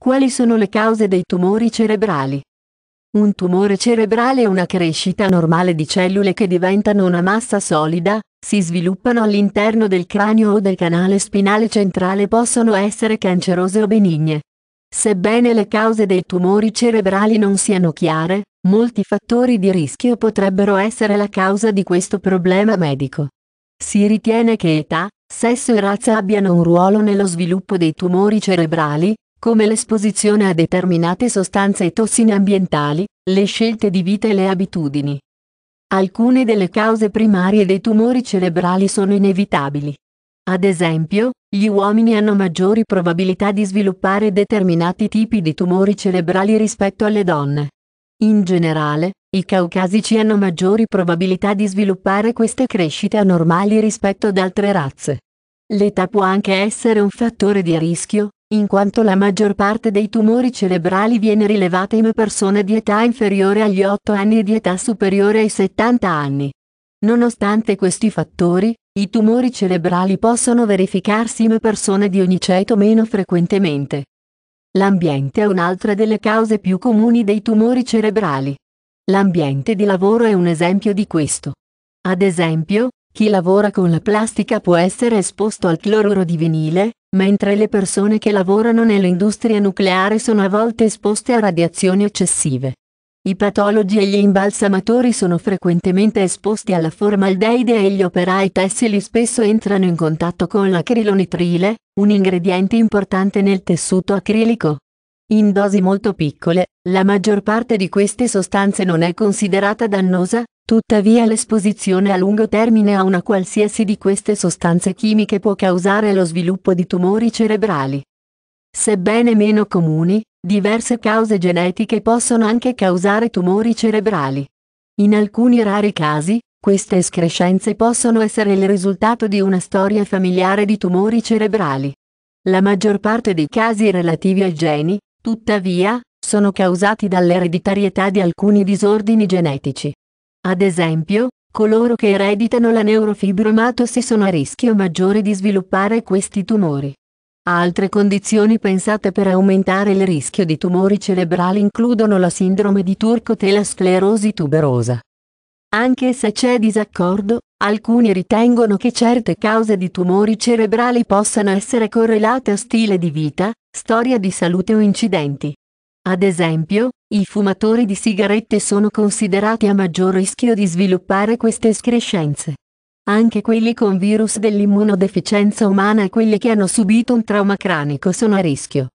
Quali sono le cause dei tumori cerebrali? Un tumore cerebrale è una crescita normale di cellule che diventano una massa solida, si sviluppano all'interno del cranio o del canale spinale centrale e possono essere cancerose o benigne. Sebbene le cause dei tumori cerebrali non siano chiare, molti fattori di rischio potrebbero essere la causa di questo problema medico. Si ritiene che età, sesso e razza abbiano un ruolo nello sviluppo dei tumori cerebrali, come l'esposizione a determinate sostanze e tossine ambientali, le scelte di vita e le abitudini. Alcune delle cause primarie dei tumori cerebrali sono inevitabili. Ad esempio, gli uomini hanno maggiori probabilità di sviluppare determinati tipi di tumori cerebrali rispetto alle donne. In generale, i caucasici hanno maggiori probabilità di sviluppare queste crescite anormali rispetto ad altre razze. L'età può anche essere un fattore di rischio, in quanto la maggior parte dei tumori cerebrali viene rilevata in persone di età inferiore agli 8 anni e di età superiore ai 70 anni. Nonostante questi fattori, i tumori cerebrali possono verificarsi in persone di ogni ceto meno frequentemente. L'ambiente è un'altra delle cause più comuni dei tumori cerebrali. L'ambiente di lavoro è un esempio di questo. Ad esempio, chi lavora con la plastica può essere esposto al cloruro di vinile, mentre le persone che lavorano nell'industria nucleare sono a volte esposte a radiazioni eccessive. I patologi e gli imbalsamatori sono frequentemente esposti alla formaldeide e gli operai tessili spesso entrano in contatto con l'acrilonitrile, un ingrediente importante nel tessuto acrilico. In dosi molto piccole, la maggior parte di queste sostanze non è considerata dannosa, Tuttavia l'esposizione a lungo termine a una qualsiasi di queste sostanze chimiche può causare lo sviluppo di tumori cerebrali. Sebbene meno comuni, diverse cause genetiche possono anche causare tumori cerebrali. In alcuni rari casi, queste escrescenze possono essere il risultato di una storia familiare di tumori cerebrali. La maggior parte dei casi relativi ai geni, tuttavia, sono causati dall'ereditarietà di alcuni disordini genetici. Ad esempio, coloro che ereditano la neurofibromatosi sono a rischio maggiore di sviluppare questi tumori. Altre condizioni pensate per aumentare il rischio di tumori cerebrali includono la sindrome di Turcot e la sclerosi tuberosa. Anche se c'è disaccordo, alcuni ritengono che certe cause di tumori cerebrali possano essere correlate a stile di vita, storia di salute o incidenti. Ad esempio, i fumatori di sigarette sono considerati a maggior rischio di sviluppare queste escrescenze. Anche quelli con virus dell'immunodeficienza umana e quelli che hanno subito un trauma cranico sono a rischio.